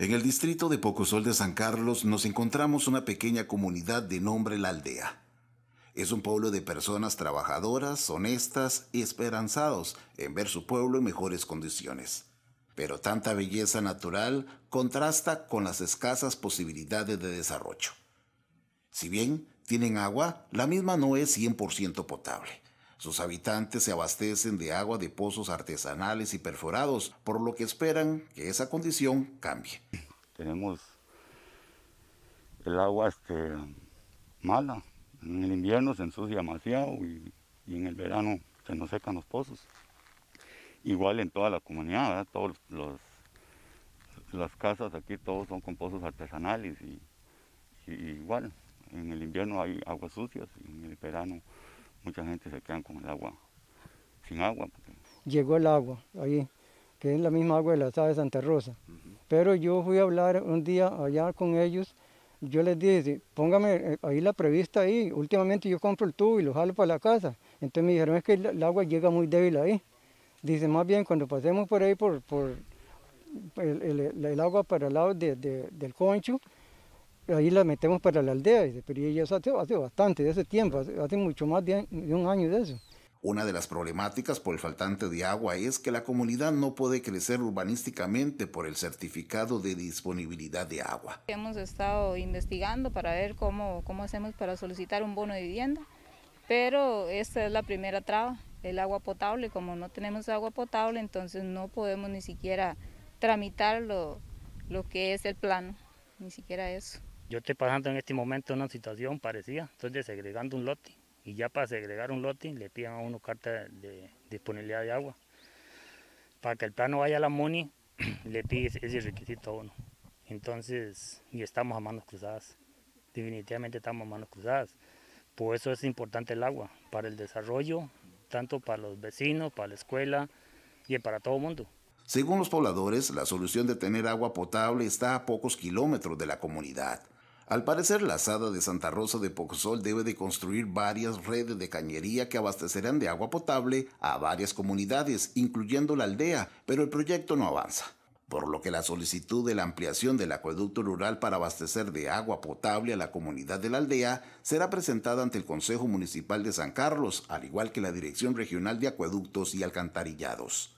En el distrito de Pocosol de San Carlos nos encontramos una pequeña comunidad de nombre La Aldea. Es un pueblo de personas trabajadoras, honestas y esperanzados en ver su pueblo en mejores condiciones. Pero tanta belleza natural contrasta con las escasas posibilidades de desarrollo. Si bien tienen agua, la misma no es 100% potable. Sus habitantes se abastecen de agua de pozos artesanales y perforados, por lo que esperan que esa condición cambie. Tenemos el agua este, mala. En el invierno se ensucia demasiado y, en el verano se nos secan los pozos. Igual en toda la comunidad, todas todos los, las casas aquí todos son con pozos artesanales y, y igual en el invierno hay aguas sucias y en el verano mucha gente se quedan con el agua, sin agua. Llegó el agua ahí, que es la misma agua de la de Santa Rosa. Pero yo fui a hablar un día allá con ellos, yo les dije, póngame eh, ahí la prevista ahí, últimamente yo compro el tubo y lo jalo para la casa. Entonces me dijeron, es que el, agua llega muy débil ahí. Dice, más bien cuando pasemos por ahí, por, por el, agua para el lado del concho, ahí la metemos para la aldea, pero ya hace, bastante, de ese tiempo, hace, mucho más de, un año de eso. Una de las problemáticas por el faltante de agua es que la comunidad no puede crecer urbanísticamente por el certificado de disponibilidad de agua. Hemos estado investigando para ver cómo, hacemos para solicitar un bono de vivienda, pero esta es la primera traba, el agua potable. Como no tenemos agua potable, entonces no podemos ni siquiera tramitar lo que es el plano, ni siquiera eso. Yo estoy pasando en este momento una situación parecida, estoy desegregando un lote y ya para segregar un lote le piden a uno carta de disponibilidad de agua. Para que el plano vaya a la MUNI le piden ese requisito a uno. Entonces, y estamos a manos cruzadas, definitivamente estamos a manos cruzadas. Por eso es importante el agua, para el desarrollo, tanto para los vecinos, para la escuela y para todo el mundo. Según los pobladores, la solución de tener agua potable está a pocos kilómetros de la comunidad. Al parecer, la asada de Santa Rosa de Pocosol debe de construir varias redes de cañería que abastecerán de agua potable a varias comunidades, incluyendo la aldea, pero el proyecto no avanza por lo que la solicitud de la ampliación del acueducto rural para abastecer de agua potable a la comunidad de la aldea será presentada ante el Consejo Municipal de San Carlos, al igual que la Dirección Regional de Acueductos y Alcantarillados.